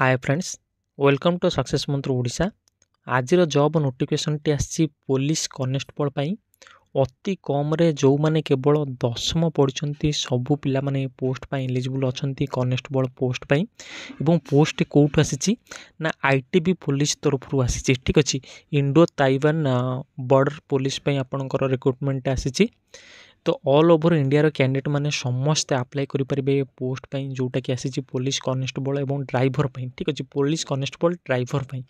hi friends welcome to success Mantra Odisha ଆଜିର job ନୋଟିଫିକେସନ୍ଟି ଆସିଛି police constable ପାଇଁ ଅତି କମ୍ରେ ଯେଉଁମାନେ କେବଳ ଦଶମ ପଢ଼ିଛନ୍ତି ସବୁ ପିଲାମାନେ ଏ ପୋଷ୍ଟ ପାଇଁ ଏଲିଜିବୁଲ୍ ଅଛନ୍ତି କନେଷ୍ଟବଳ ପୋଷ୍ଟ ପାଇଁ ଏବଂ ପୋଷ୍ଟ କେଉଁଠୁ ଆସିଛି ନା ଆଇ ଟି ବି ପୋଲିସ ତରଫରୁ ଆସିଛି ଠିକ୍ ଅଛି ଇଣ୍ଡୋ ତାଇୱାନ୍ ବର୍ଡ଼ର ପୋଲିସ ପାଇଁ ଆପଣଙ୍କର ରିକ୍ରୁଟମେଣ୍ଟ ଆସିଛି তো ଅଲ୍ ଓଭର୍ ଇଣ୍ଡିଆର କ୍ୟାଣ୍ଡିଡ଼େଟ୍ମାନେ ସମସ୍ତେ ଆପ୍ଲାଏ କରିପାରିବେ ପୋଷ୍ଟ ପାଇଁ ଯେଉଁଟାକି ଆସିଛି ପୋଲିସ କନେଷ୍ଟବଳ ଏବଂ ଡ୍ରାଇଭର ପାଇଁ ଠିକ୍ ଅଛି ପୋଲିସ କନେଷ୍ଟବଳ ଡ୍ରାଇଭର ପାଇଁ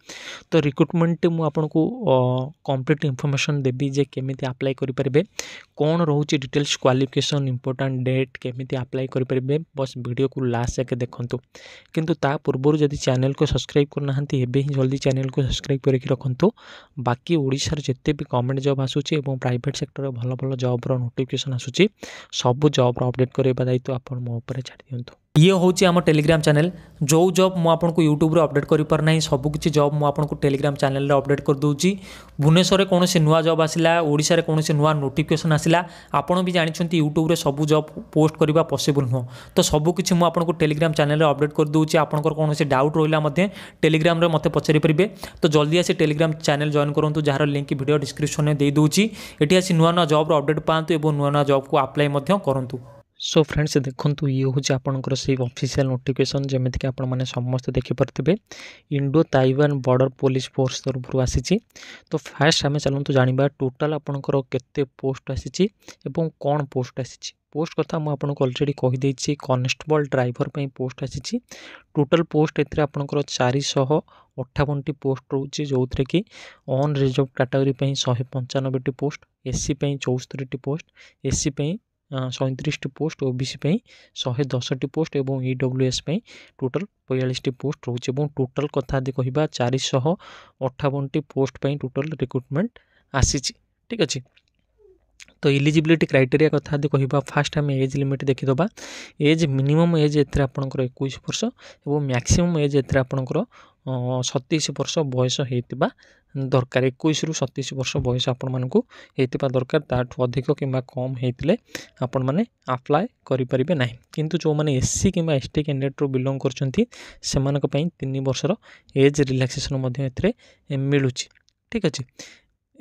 ତ ରିକ୍ରୁଟମେଣ୍ଟ ମୁଁ ଆପଣଙ୍କୁ କମ୍ପ୍ଲିଟ୍ ଇନଫର୍ମେସନ୍ ଦେବି ଯେ କେମିତି ଆପ୍ଲାଏ କରିପାରିବେ କ'ଣ ରହୁଛି ଡିଟେଲ୍ସ କ୍ୱାଲିଫିକେସନ୍ ଇମ୍ପୋର୍ଟାଣ୍ଟ ଡେଟ୍ କେମିତି ଆପ୍ଲାଏ କରିପାରିବେ ବସ୍ ଭିଡ଼ିଓକୁ ଲାଷ୍ଟ ଯାକେ ଦେଖନ୍ତୁ କିନ୍ତୁ ତା ପୂର୍ବରୁ ଯଦି ଚ୍ୟାନେଲକୁ ସବସ୍କ୍ରାଇବ୍ କରୁନାହାନ୍ତି ଏବେ ହିଁ ଜଲ୍ଦି ଚ୍ୟାନେଲକୁ ସବସ୍କ୍ରାଇବ୍ କରିକି ରଖନ୍ତୁ ବାକି ଓଡ଼ିଶାର ଯେତେ ବି ଗଭର୍ଣ୍ଣମେଣ୍ଟ ଜବ୍ ଆସୁଛି ଏବଂ ପ୍ରାଇଭେଟ୍ ସେକ୍ଟରରେ ଭଲ ଭଲ ଜବ୍ର ନୋଟିଫିକେସନ୍ ଘୋଷଣା ସୂଚୀ ସବୁ ଜବ୍ର ଅପଡ଼େଟ୍ କରିବା ଦାୟିତ୍ୱ ଆପଣ ମୋ ଉପରେ ଛାଡ଼ି ଦିଅନ୍ତୁ ये ହେଉଛି ଆମ ଟେଲିଗ୍ରାମ ଚ୍ୟାନେଲ ଯେଉଁ ଜବ୍ ମୁଁ ଆପଣଙ୍କୁ ୟୁଟ୍ୟୁବରେ ଅପଡ଼େଟ୍ କରିପାରୁନାହିଁ ସବୁକିଛି ଜବ୍ ମୁଁ ଆପଣଙ୍କୁ ଟେଲିଗ୍ରାମ ଚ୍ୟାନେଲରେ ଅପଡ଼େଟ୍ କରିଦେଉଛି ଭୁବନେଶ୍ୱରରେ କୌଣସି ନୂଆ ଜବ୍ ଆସିଲା ଓଡ଼ିଶାରେ କୌଣସି ନୂଆ ନୋଟିଫିକେସନ୍ ଆସିଲା ଆପଣ ବି ଜାଣିଛନ୍ତି ୟୁଟ୍ୟୁବରେ ସବୁ ଜବ୍ ପୋଷ୍ଟ କରିବା ପସିବୁଲ୍ ନୁହଁ ତ ସବୁକିଛି ମୁଁ ଆପଣଙ୍କୁ ଟେଲିଗ୍ରାମ ଚ୍ୟାନେଲରେ ଅପଡ଼େଟ୍ କରିଦେଉଛି ଆପଣଙ୍କର କୌଣସି ଡାଉଟ୍ ରହିଲା ମଧ୍ୟ ଟେଲିଗ୍ରାମରେ ମୋତେ ପଚାରି ପାରିବେ ତ ଜଲ୍ଦି ଆସି ଟେଲିଗ୍ରାମ ଚ୍ୟାନେଲ ଜଏନ୍ କରନ୍ତୁ ଯାହାର ଲିଙ୍କ୍ ଭିଡ଼ିଓ ଡିସ୍କ୍ରିପ୍ସନରେ ଦେଇଦେଉଛି ଏଠି ଆସି ନୂଆ ନୂଆ ଜବ୍ର ଅପଡ଼େଟ୍ ପାଆନ୍ତୁ ଏବଂ ନୂଆ ନୂଆ ଜବ୍କୁ ଆପ୍ଲାଏ ମଧ୍ୟ କରନ୍ତୁ সো ফ্রেন্ডস দেখুন ইয়ে হচ্ছে আপনার সেই অফিসিয়াল নোটিফিকেসন যেমিকি আপনার সমস্তে দেখিপারে Indo Tibetan border police force তরফর আসিছি তো ফার্স্ট আমি চালু জাঁয়া টোটাল আপনার কেতে পোস্ট আসিছি এবং কোণ পোস্ট আসিছি পোস্ট কথা মু আপনার অলরেডি কহিদেছি কনস্টেবল ড্রাইভর পাই পোস্ট আসিছি টোটাল পোস্ট এতে আপনার চারিশহ অঠাবনটি পোস্ট রয়েছে যেতে কি অন রিজর্ভ ক্যাটাগোরি শহে পঞ্চানবেটি পোস্ট এসসি চৌস্তরিটি পোস্ট এসসি ସଇଁତିରିଶଟି ପୋଷ୍ଟ ଓ ବି ସି ପାଇଁ ଶହେ ଦଶଟି ପୋଷ୍ଟ ଏବଂ ଇ ଡବ୍ଲ୍ୟୁ ଏସ୍ ପାଇଁ ଟୋଟାଲ୍ ବୟାଳିଶଟି ପୋଷ୍ଟ ରହୁଛି ଏବଂ ଟୋଟାଲ୍ କଥା ଯଦି କହିବା ଚାରିଶହ ଅଠାବନଟି ପୋଷ୍ଟ ପାଇଁ ଟୋଟାଲ୍ ରିକ୍ରୁଟମେଣ୍ଟ ଆସିଛି ଠିକ୍ ଅଛି ତ ଇଲିଜିବିଲିଟି କ୍ରାଇଟେରିଆ କଥା ଯଦି କହିବା ଫାଷ୍ଟ ଆମେ ଏଜ୍ ଲିମିଟ୍ ଦେଖିଦେବା ଏଜ୍ ମିନିମମ୍ ଏଜ୍ ଏଥିରେ ଆପଣଙ୍କର ଏକୋଇଶ ବର୍ଷ ଏବଂ ମ୍ୟାକ୍ସିମମ୍ ଏଜ୍ ଏଥିରେ ଆପଣଙ୍କର ସତେଇଶ ବର୍ଷ ବୟସ ହେଇଥିବା ଦରକାର ଏକୋଇଶରୁ ସତେଇଶ ବର୍ଷ ବୟସ ଆପଣମାନଙ୍କୁ ହେଇଥିବା ଦରକାର ତାଠୁ ଅଧିକ କିମ୍ବା କମ୍ ହେଇଥିଲେ ଆପଣମାନେ ଆପ୍ଲାଏ କରିପାରିବେ ନାହିଁ କିନ୍ତୁ ଯେଉଁମାନେ ଏସ୍ସି କିମ୍ବା ଏସ୍ଟି କ୍ୟାଣ୍ଡିଡେଟ୍ରୁ ବିଲଙ୍ଗ କରୁଛନ୍ତି ସେମାନଙ୍କ ପାଇଁ ତିନି ବର୍ଷର ଏଜ୍ ରିଲାକ୍ସେସନ୍ ମଧ୍ୟ ଏଥିରେ ମିଳୁଛି ଠିକ୍ ଅଛି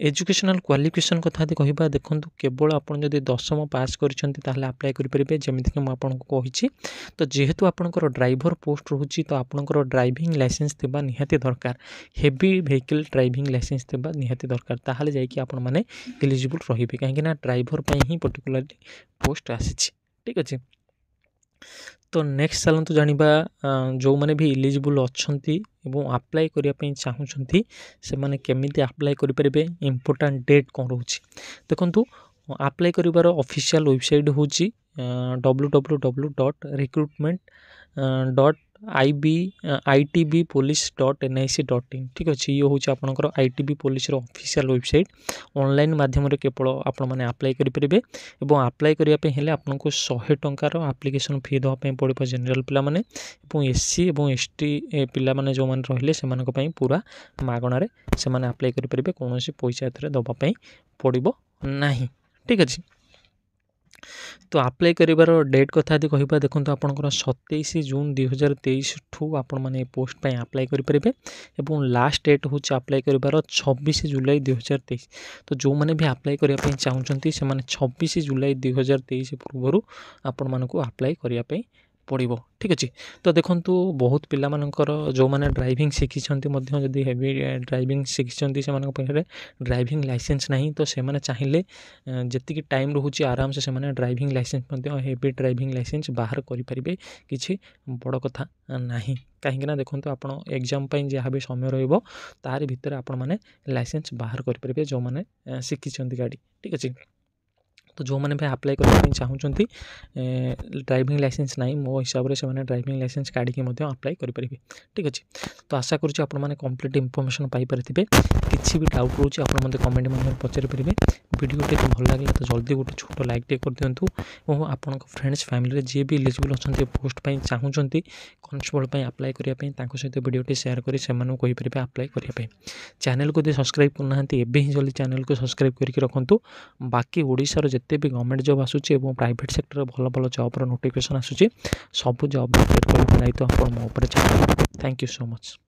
ଏଜୁକେସନାଲ୍ କ୍ୱାଲିଫିକେସନ୍ କଥା ଯଦି କହିବା ଦେଖନ୍ତୁ କେବଳ ଆପଣ ଯଦି ଦଶମ ପାସ୍ କରିଛନ୍ତି ତାହେଲେ ଆପ୍ଲାଏ କରିପାରିବେ ଯେମିତିକି ମୁଁ ଆପଣଙ୍କୁ କହିଛି ତ ଯେହେତୁ ଆପଣଙ୍କର ଡ୍ରାଇଭର ପୋଷ୍ଟ ରହୁଛି ତ ଆପଣଙ୍କର ଡ୍ରାଇଭିଂ ଲାଇସେନ୍ସ ଥିବା ନିହାତି ଦରକାର ହେଭି ଭେହିକିଲ୍ ଡ୍ରାଇଭିଂ ଲାଇସେନ୍ସ ଥିବା ନିହାତି ଦରକାର ତାହେଲେ ଯାଇକି ଆପଣମାନେ ଏଲିଜିବୁଲ୍ ରହିବେ କାହିଁକିନା ଡ୍ରାଇଭର ପାଇଁ ହିଁ ପର୍ଟିକୁଲାରଲି ପୋଷ୍ଟ ଆସିଛି ଠିକ୍ ଅଛି ତ ନେକ୍ସଟ ଚାଲନ୍ତୁ ଜାଣିବା ଯେଉଁମାନେ ବି ଇଲିଜିବୁଲ୍ ଅଛନ୍ତି ଏବଂ ଆପ୍ଲାଏ କରିବା ପାଇଁ ଚାହୁଁଛନ୍ତି ସେମାନେ କେମିତି ଆପ୍ଲାଏ କରିପାରିବେ ଇମ୍ପୋର୍ଟାଣ୍ଟ ଡେଟ୍ କ'ଣ ରହୁଛି ଦେଖନ୍ତୁ ଆପ୍ଲାଏ କରିବାର ଅଫିସିଆଲ୍ ୱେବସାଇଟ୍ ହେଉଛି W W W dot recruitment dot I B I T B police dot N I C dot in ଠିକ୍ ଅଛି ଇଏ ହେଉଛି ଆପଣଙ୍କର ଆଇ ଟି ବି ପୋଲିସର ଅଫିସିଆଲ୍ ୱେବସାଇଟ୍ ଅନଲାଇନ୍ ମାଧ୍ୟମରେ କେବଳ ଆପଣମାନେ ଆପ୍ଲାଏ କରିପାରିବେ ଏବଂ ଆପ୍ଲାଏ କରିବା ପାଇଁ ହେଲେ ଆପଣଙ୍କୁ ଶହେ ଟଙ୍କାର ଆପ୍ଲିକେସନ୍ ଫି ଦେବା ପାଇଁ ପଡ଼ିବ ଜେନେରାଲ୍ ପିଲାମାନେ ଏବଂ ଏସ୍ ସି ଏବଂ ଏସ୍ ଟି ପିଲାମାନେ ଯେଉଁମାନେ ରହିଲେ ସେମାନଙ୍କ ପାଇଁ ପୁରା ମାଗଣାରେ ସେମାନେ ଆପ୍ଲାଏ କରିପାରିବେ କୌଣସି ପଇସା ଏଥିରେ ଦେବା ପାଇଁ ପଡ଼ିବ ନାହିଁ ଠିକ୍ ଅଛି ତ ଆପ୍ଲାଏ କରିବାର ଡେଟ୍ କଥା ଯଦି କହିବା ଦେଖନ୍ତୁ ଆପଣଙ୍କର ସତେଇଶ ଜୁନ୍ ଦୁଇହଜାର ତେଇଶଠୁ ଆପଣମାନେ ଏ ପୋଷ୍ଟ ପାଇଁ ଆପ୍ଲାଏ କରିପାରିବେ ଏବଂ ଲାଷ୍ଟ ଡେଟ୍ ହେଉଛି ଆପ୍ଲାଏ କରିବାର ଛବିଶ ଜୁଲାଇ ଦୁଇହଜାର ତେଇଶ ତ ଯେଉଁମାନେ ବି ଆପ୍ଲାଏ କରିବା ପାଇଁ ଚାହୁଁଛନ୍ତି ସେମାନେ ଛବିଶ ଜୁଲାଇ ଦୁଇହଜାର ତେଇଶ ପୂର୍ବରୁ ଆପଣମାନଙ୍କୁ ଆପ୍ଲାଏ କରିବା ପାଇଁ ପଡ଼ିବ ଠିକ୍ ଅଛି ତ ଦେଖନ୍ତୁ ବହୁତ ପିଲାମାନଙ୍କର ଯେଉଁମାନେ ଡ୍ରାଇଭିଂ ଶିଖିଛନ୍ତି ମଧ୍ୟ ଯଦି ହେଭି ଡ୍ରାଇଭିଂ ଶିଖିଛନ୍ତି ସେମାନଙ୍କ ପାଖରେ ଡ୍ରାଇଭିଂ ଲାଇସେନ୍ସ ନାହିଁ ତ ସେମାନେ ଚାହିଁଲେ ଯେତିକି ଟାଇମ୍ ରହୁଛି ଆରାମସେ ସେମାନେ ଡ୍ରାଇଭିଂ ଲାଇସେନ୍ସ ମଧ୍ୟ ହେଭି ଡ୍ରାଇଭିଂ ଲାଇସେନ୍ସ ବାହାର କରିପାରିବେ କିଛି ବଡ଼ କଥା ନାହିଁ କାହିଁକିନା ଦେଖନ୍ତୁ ଆପଣ ଏକ୍ଜାମ୍ ପାଇଁ ଯାହା ବି ସମୟ ରହିବ ତାହାରି ଭିତରେ ଆପଣମାନେ ଲାଇସେନ୍ସ ବାହାର କରିପାରିବେ ଯେଉଁମାନେ ଶିଖିଛନ୍ତି ଗାଡ଼ି ଠିକ୍ ଅଛି ତ ଯେଉଁମାନେ ବି ଆପ୍ଲାଏ କରିବା ପାଇଁ ଚାହୁଁଛନ୍ତି ଡ୍ରାଇଭିଂ ଲାଇସେନ୍ସ ନାହିଁ ମୋ ହିସାବରେ ସେମାନେ ଡ୍ରାଇଭିଂ ଲାଇସେନ୍ସ କାଢ଼ିକି ମଧ୍ୟ ଆପ୍ଲାଏ କରିପାରିବେ ଠିକ୍ ଅଛି ତ ଆଶା କରୁଛି ଆପଣମାନେ କମ୍ପ୍ଲିଟ୍ ଇନଫର୍ମେସନ୍ ପାଇପାରିଥିବେ କିଛି ବି ଡାଉଟ୍ ରହୁଛି ଆପଣ ମୋତେ କମେଣ୍ଟ ମାଧ୍ୟମରେ ପଚାରିପାରିବେ ভিডিওটি ভাল লাগিলে তো জলদি গোটে ছোট লাইকটিଏ କରିଦିଅନ୍ତୁ ଏବଂ ଆପଣଙ୍କ ଫ୍ରେଣ୍ଡସ୍ ଫ୍ୟାମିଲିରେ ଯିଏ ବି ଇଲିଜିବୁଲ୍ ଅଛନ୍ତି ପୋଷ୍ଟ ପାଇଁ ଚାହୁଁଛନ୍ତି କନଷ୍ଟେବଲ୍ ପାଇଁ ଆପ୍ଲାଏ କରିବା ପାଇଁ ତାଙ୍କ ସହିତ ଭିଡ଼ିଓଟି ସେୟାର କରି ସେମାନଙ୍କୁ କହିପାରିବେ ଆପ୍ଲାଏ କରିବା ପାଇଁ ଚ୍ୟାନେଲ୍କୁ ଯଦି ସବସ୍କ୍ରାଇବ୍ କରୁନାହାନ୍ତି ଏବେ ହିଁ ଜଲ୍ଦି ଚ୍ୟାନେଲ୍କୁ ସବସ୍କ୍ରାଇବ୍ କରିକି ରଖନ୍ତୁ ବାକି ଓଡ଼ିଶାର ଯେତେ ବି ଗଭର୍ଣ୍ଣମେଣ୍ଟ ଜବ୍ ଆସୁଛି ଏବଂ ପ୍ରାଇଭେଟ୍ ସେକ୍ଟରରେ ଭଲ ଭଲ ଜବ୍ର ନୋଟିଫିକେସନ୍ ଆସୁଛି ସବୁ ଜବ୍ ଅପଡ଼େଟ୍ କରିବା ଦାୟିତ୍ୱ ଆପଣ ମୋ ଉପରେ ଚାଲିବ ଥ୍ୟାଙ୍କ ୟୁ ସୋ ମଚ୍